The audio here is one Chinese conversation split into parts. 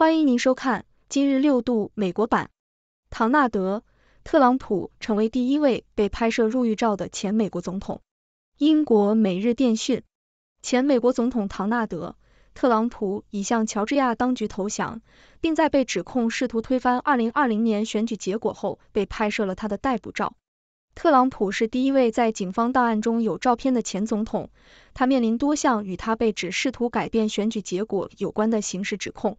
欢迎您收看今日六度美国版。唐纳德·特朗普成为第一位被拍摄入狱照的前美国总统。英国《每日电讯》：前美国总统唐纳德·特朗普已向乔治亚当局投降，并在被指控试图推翻二零二零年选举结果后，被拍摄了他的逮捕照。特朗普是第一位在警方档案中有照片的前总统，他面临多项与他被指试图改变选举结果有关的刑事指控。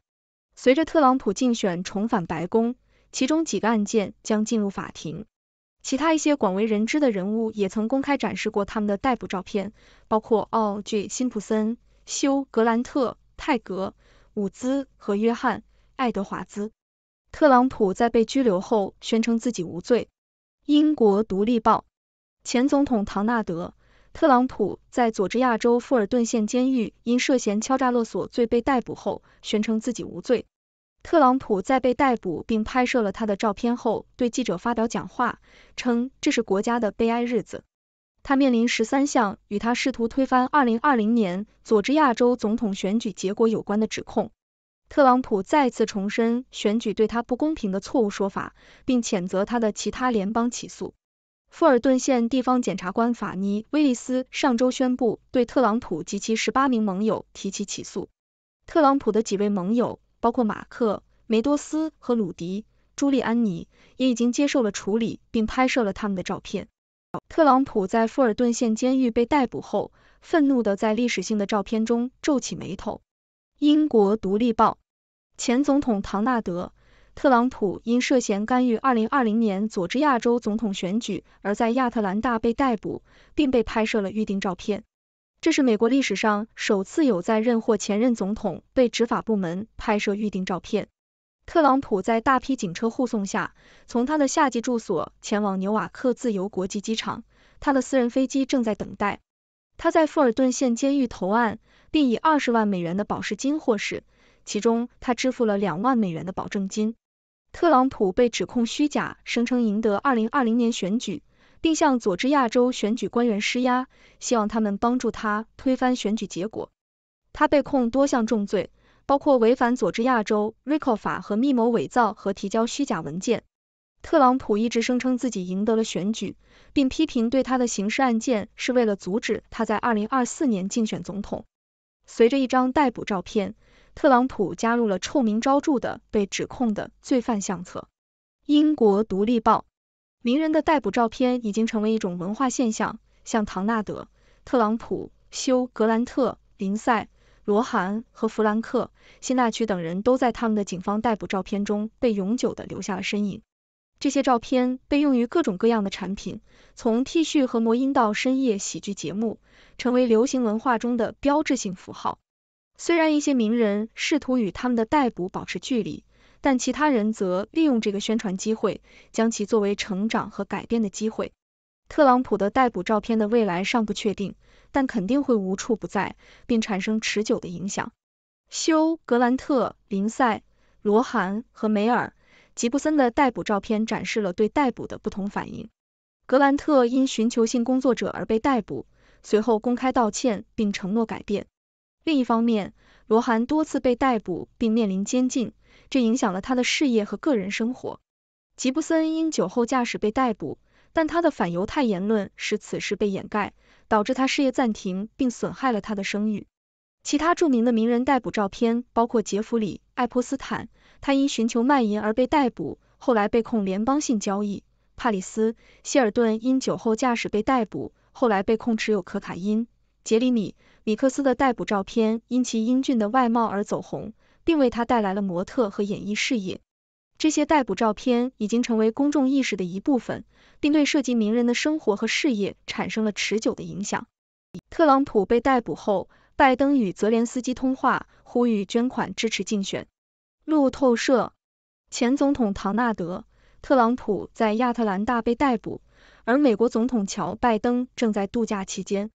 随着特朗普竞选重返白宫，其中几个案件将进入法庭。其他一些广为人知的人物也曾公开展示过他们的逮捕照片，包括奥吉·辛普森、休·格兰特、泰格·伍兹和约翰·爱德华兹。特朗普在被拘留后宣称自己无罪。《英国独立报》前总统唐纳德。特朗普在佐治亚州富尔顿县监狱因涉嫌敲诈勒索罪被逮捕后，宣称自己无罪。特朗普在被逮捕并拍摄了他的照片后，对记者发表讲话，称这是国家的悲哀日子。他面临十三项与他试图推翻二零二零年佐治亚州总统选举结果有关的指控。特朗普再次重申选举对他不公平的错误说法，并谴责他的其他联邦起诉。富尔顿县地方检察官法尼·威利斯上周宣布对特朗普及其十八名盟友提起起诉。特朗普的几位盟友，包括马克·梅多斯和鲁迪·朱利安尼，也已经接受了处理，并拍摄了他们的照片。特朗普在富尔顿县监狱被逮捕后，愤怒地在历史性的照片中皱起眉头。《英国独立报》前总统唐纳德。特朗普因涉嫌干预二零二零年佐治亚州总统选举，而在亚特兰大被逮捕，并被拍摄了预定照片。这是美国历史上首次有在任或前任总统被执法部门拍摄预定照片。特朗普在大批警车护送下，从他的夏季住所前往纽瓦克自由国际机场，他的私人飞机正在等待。他在富尔顿县监狱投案，并以二十万美元的保释金获释，其中他支付了两万美元的保证金。特朗普被指控虚假声称赢得二零二零年选举，并向佐治亚州选举官员施压，希望他们帮助他推翻选举结果。他被控多项重罪，包括违反佐治亚州 RICO 法和密谋伪造和提交虚假文件。特朗普一直声称自己赢得了选举，并批评对他的刑事案件是为了阻止他在二零二四年竞选总统。随着一张逮捕照片。特朗普加入了臭名昭著的被指控的罪犯相册。《英国独立报》名人的逮捕照片已经成为一种文化现象，像唐纳德·特朗普、休·格兰特、林赛·罗韩和弗兰克·辛纳屈等人，都在他们的警方逮捕照片中被永久的留下了身影。这些照片被用于各种各样的产品，从 T 恤和魔音到深夜喜剧节目，成为流行文化中的标志性符号。虽然一些名人试图与他们的逮捕保持距离，但其他人则利用这个宣传机会，将其作为成长和改变的机会。特朗普的逮捕照片的未来尚不确定，但肯定会无处不在，并产生持久的影响。休·格兰特、林赛·罗韩和梅尔·吉布森的逮捕照片展示了对逮捕的不同反应。格兰特因寻求性工作者而被逮捕，随后公开道歉并承诺改变。另一方面，罗涵多次被逮捕并面临监禁，这影响了他的事业和个人生活。吉布森因酒后驾驶被逮捕，但他的反犹太言论使此事被掩盖，导致他事业暂停并损害了他的声誉。其他著名的名人逮捕照片包括杰弗里·爱泼斯坦，他因寻求卖淫而被逮捕，后来被控联邦性交易；帕里斯·希尔顿因酒后驾驶被逮捕，后来被控持有可卡因；杰里米。米克斯的逮捕照片因其英俊的外貌而走红，并为他带来了模特和演艺事业。这些逮捕照片已经成为公众意识的一部分，并对涉及名人的生活和事业产生了持久的影响。特朗普被逮捕后，拜登与泽连斯基通话，呼吁捐款支持竞选。路透社：前总统唐纳德·特朗普在亚特兰大被逮捕，而美国总统乔·拜登正在度假期间，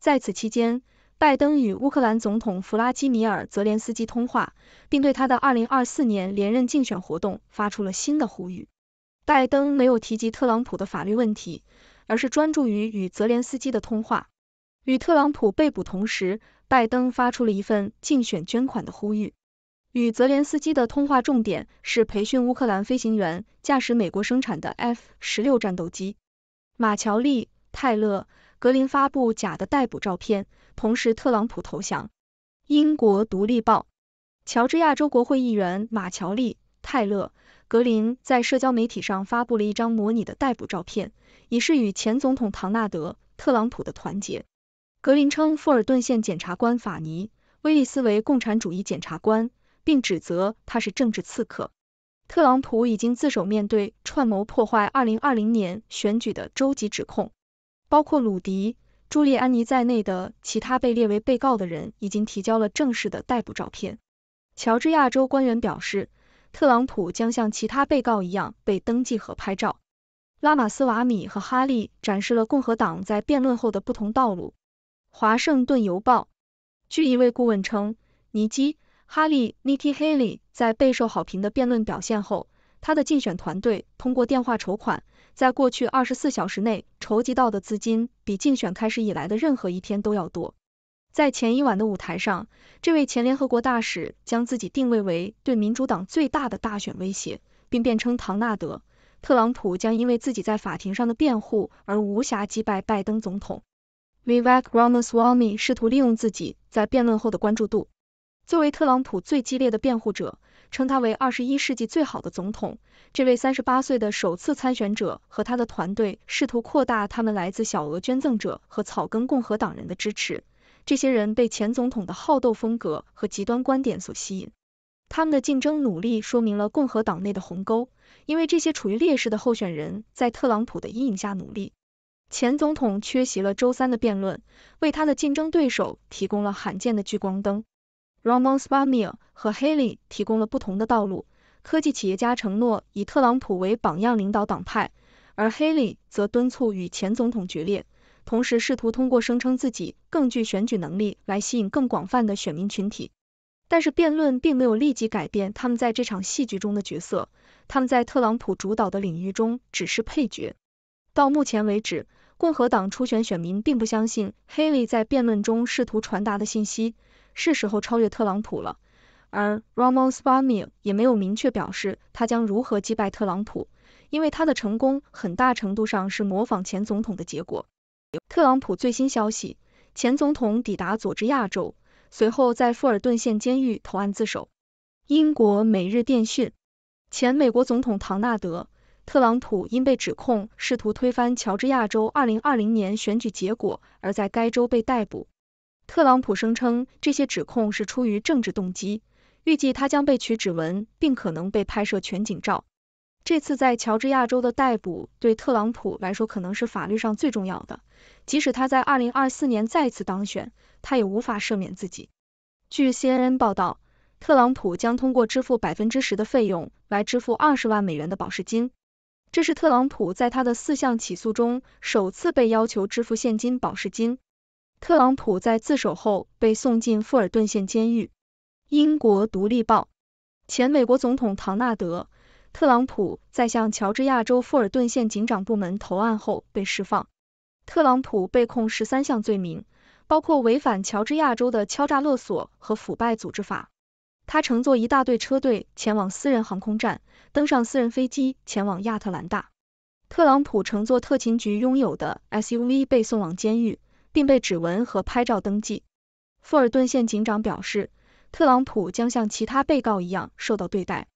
在此期间。拜登与乌克兰总统弗拉基米尔·泽连斯基通话，并对他的2024年连任竞选活动发出了新的呼吁。拜登没有提及特朗普的法律问题，而是专注于与泽连斯基的通话。与特朗普被捕同时，拜登发出了一份竞选捐款的呼吁。与泽连斯基的通话重点是培训乌克兰飞行员驾驶美国生产的 F-16 战斗机。马乔利·泰勒。格林发布假的逮捕照片，同时特朗普投降。英国《独立报》乔治亚州国会议员马乔利·泰勒·格林在社交媒体上发布了一张模拟的逮捕照片，以示与前总统唐纳德·特朗普的团结。格林称富尔顿县检察官法尼·威利斯为共产主义检察官，并指责他是政治刺客。特朗普已经自首，面对串谋破坏2020年选举的州级指控。包括鲁迪、朱莉安妮在内的其他被列为被告的人已经提交了正式的逮捕照片。乔治亚州官员表示，特朗普将像其他被告一样被登记和拍照。拉马斯瓦米和哈利展示了共和党在辩论后的不同道路。华盛顿邮报，据一位顾问称，尼基·哈利 （Nikki Haley） 在备受好评的辩论表现后，他的竞选团队通过电话筹款。在过去二十四小时内筹集到的资金比竞选开始以来的任何一天都要多。在前一晚的舞台上，这位前联合国大使将自己定位为对民主党最大的大选威胁，并辩称唐纳德·特朗普将因为自己在法庭上的辩护而无暇击败拜登总统。Vivek Ramaswamy 试图利用自己在辩论后的关注度。作为特朗普最激烈的辩护者，称他为二十一世纪最好的总统。这位三十八岁的首次参选者和他的团队试图扩大他们来自小额捐赠者和草根共和党人的支持。这些人被前总统的好斗风格和极端观点所吸引。他们的竞争努力说明了共和党内的鸿沟，因为这些处于劣势的候选人在特朗普的阴影下努力。前总统缺席了周三的辩论，为他的竞争对手提供了罕见的聚光灯。r o m n e l 和 Haley 提供了不同的道路。科技企业家承诺以特朗普为榜样领导党派，而 Haley 则敦促与前总统决裂，同时试图通过声称自己更具选举能力来吸引更广泛的选民群体。但是，辩论并没有立即改变他们在这场戏剧中的角色。他们在特朗普主导的领域中只是配角。到目前为止，共和党初选选民并不相信 Haley 在辩论中试图传达的信息。是时候超越特朗普了，而 Ramos p r u m i 也没有明确表示他将如何击败特朗普，因为他的成功很大程度上是模仿前总统的结果。特朗普最新消息：前总统抵达佐治亚州，随后在富尔顿县监狱投案自首。英国《每日电讯》：前美国总统唐纳德·特朗普因被指控试图推翻乔治亚州二零二零年选举结果，而在该州被逮捕。特朗普声称这些指控是出于政治动机，预计他将被取指纹，并可能被拍摄全景照。这次在乔治亚州的逮捕对特朗普来说可能是法律上最重要的，即使他在二零二四年再次当选，他也无法赦免自己。据 CNN 报道，特朗普将通过支付百分之十的费用来支付二十万美元的保释金，这是特朗普在他的四项起诉中首次被要求支付现金保释金。特朗普在自首后被送进富尔顿县监狱。英国《独立报》前美国总统唐纳德·特朗普在向乔治亚州富尔顿县警长部门投案后被释放。特朗普被控十三项罪名，包括违反乔治亚州的敲诈勒索和腐败组织法。他乘坐一大队车队前往私人航空站，登上私人飞机前往亚特兰大。特朗普乘坐特勤局拥有的 SUV 被送往监狱。并被指纹和拍照登记。富尔顿县警长表示，特朗普将像其他被告一样受到对待。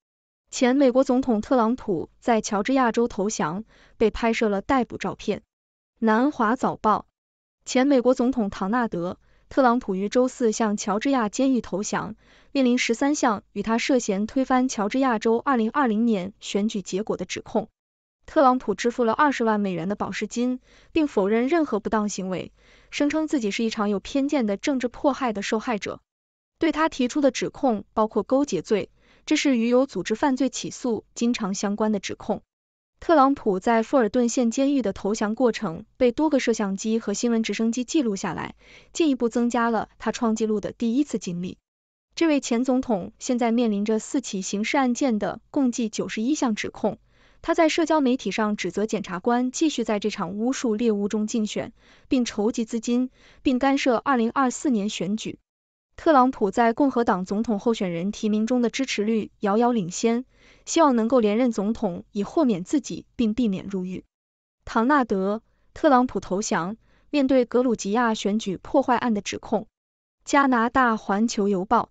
前美国总统特朗普在乔治亚州投降，被拍摄了逮捕照片。南华早报：前美国总统唐纳德·特朗普于周四向乔治亚监狱投降，面临十三项与他涉嫌推翻乔治亚州2020年选举结果的指控。特朗普支付了二十万美元的保释金，并否认任何不当行为，声称自己是一场有偏见的政治迫害的受害者。对他提出的指控包括勾结罪，这是与有组织犯罪起诉经常相关的指控。特朗普在富尔顿县监狱的投降过程被多个摄像机和新闻直升机记录下来，进一步增加了他创纪录的第一次经历。这位前总统现在面临着四起刑事案件的共计九十一项指控。他在社交媒体上指责检察官继续在这场巫术猎巫中竞选，并筹集资金，并干涉二零二四年选举。特朗普在共和党总统候选人提名中的支持率遥遥领先，希望能够连任总统，以豁免自己并避免入狱。唐纳德·特朗普投降，面对格鲁吉亚选举破坏案的指控，加拿大《环球邮报》：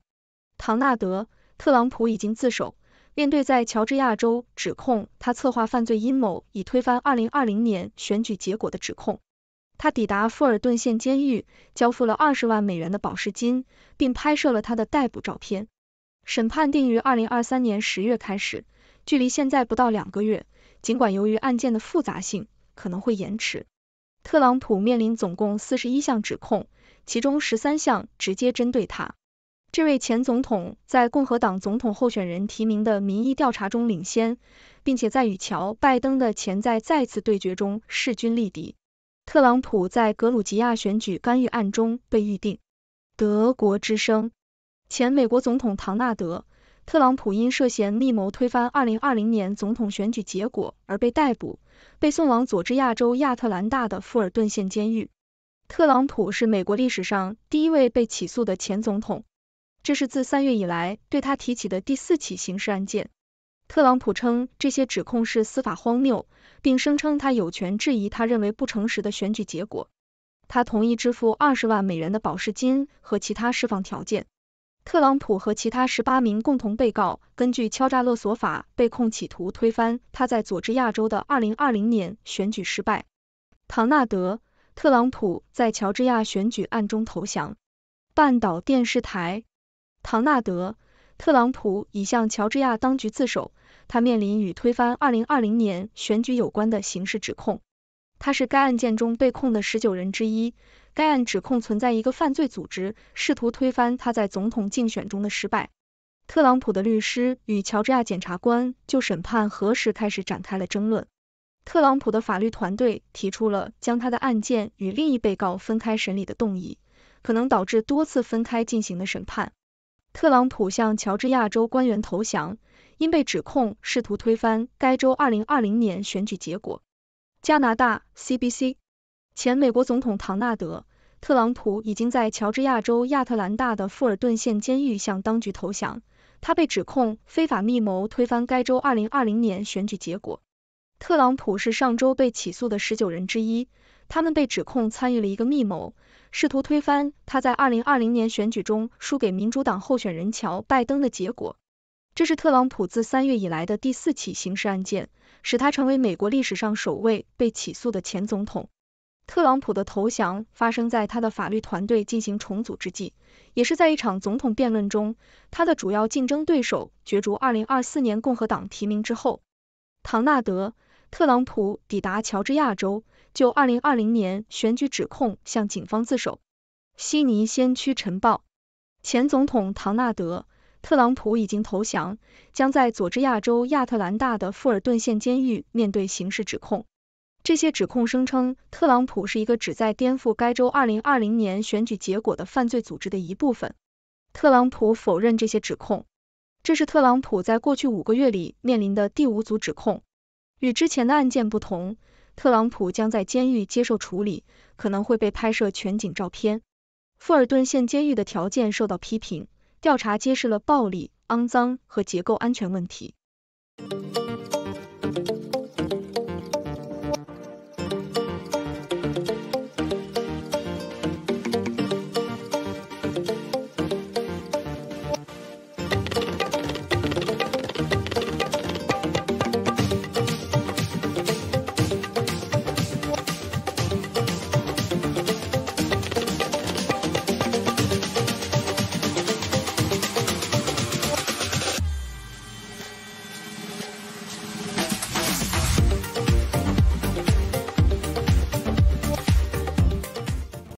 唐纳德·特朗普已经自首。面对在乔治亚州指控他策划犯罪阴谋以推翻二零二零年选举结果的指控，他抵达富尔顿县监狱，交付了二十万美元的保释金，并拍摄了他的逮捕照片。审判定于二零二三年十月开始，距离现在不到两个月。尽管由于案件的复杂性可能会延迟，特朗普面临总共四十一项指控，其中十三项直接针对他。这位前总统在共和党总统候选人提名的民意调查中领先，并且在与乔拜登的潜在再次对决中势均力敌。特朗普在格鲁吉亚选举干预案中被预定。德国之声，前美国总统唐纳德·特朗普因涉嫌密谋推翻二零二零年总统选举结果而被逮捕，被送往佐治亚州亚特兰大的富尔顿县监狱。特朗普是美国历史上第一位被起诉的前总统。这是自三月以来对他提起的第四起刑事案件。特朗普称这些指控是司法荒谬，并声称他有权质疑他认为不诚实的选举结果。他同意支付二十万美元的保释金和其他释放条件。特朗普和其他十八名共同被告根据敲诈勒索法被控企图推翻他在佐治亚州的二零二零年选举失败。唐纳德·特朗普在乔治亚选举案中投降。半岛电视台。唐纳德·特朗普已向乔治亚当局自首，他面临与推翻二零二零年选举有关的刑事指控。他是该案件中被控的十九人之一。该案指控存在一个犯罪组织试图推翻他在总统竞选中的失败。特朗普的律师与乔治亚检察官就审判何时开始展开了争论。特朗普的法律团队提出了将他的案件与另一被告分开审理的动议，可能导致多次分开进行的审判。特朗普向乔治亚州官员投降，因被指控试图推翻该州2020年选举结果。加拿大 CBC，前美国总统唐纳德·特朗普已经在乔治亚州亚特兰大的富尔顿县监狱向当局投降，他被指控非法密谋推翻该州2020年选举结果。特朗普是上周被起诉的十九人之一，他们被指控参与了一个密谋，试图推翻他在二零二零年选举中输给民主党候选人乔拜登的结果。这是特朗普自三月以来的第四起刑事案件，使他成为美国历史上首位被起诉的前总统。特朗普的投降发生在他的法律团队进行重组之际，也是在一场总统辩论中，他的主要竞争对手角逐二零二四年共和党提名之后，唐纳德。特朗普抵达乔治亚州，就2020年选举指控向警方自首。悉尼先驱晨报：前总统唐纳德·特朗普已经投降，将在佐治亚州亚特兰大的富尔顿县监狱面对刑事指控。这些指控声称，特朗普是一个旨在颠覆该州2020年选举结果的犯罪组织的一部分。特朗普否认这些指控。这是特朗普在过去五个月里面临的第五组指控。与之前的案件不同，特朗普将在监狱接受处理，可能会被拍摄全景照片。富尔顿县监狱的条件受到批评，调查揭示了暴力、肮脏和结构安全问题。